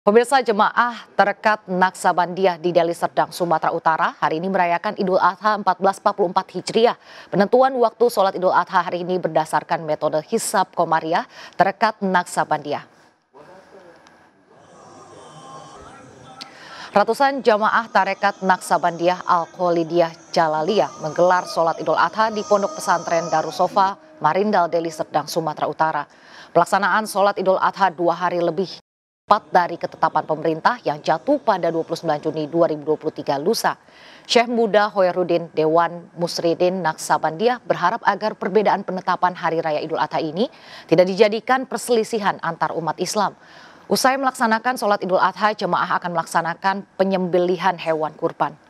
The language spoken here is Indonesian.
Pemirsa jemaah terkat Naksabandiah di Deli Serdang, Sumatera Utara hari ini merayakan Idul Adha 1444 Hijriah. Penentuan waktu sholat Idul Adha hari ini berdasarkan metode hisab komariah terkat Naksabandiah. Ratusan jamaah tarekat Naksabandiah Al-Kholidiyah Jalaliyah menggelar sholat Idul Adha di Pondok Pesantren Darussofa, Marindal, Deli Serdang, Sumatera Utara. Pelaksanaan sholat Idul Adha dua hari lebih tepat dari ketetapan pemerintah yang jatuh pada 29 Juni 2023 lusa. Syekh Muda Hoyerudin Dewan Musridin Naksabandia berharap agar perbedaan penetapan Hari Raya Idul Adha ini tidak dijadikan perselisihan antar umat Islam. Usai melaksanakan sholat Idul Adha, jemaah akan melaksanakan penyembelihan hewan kurban.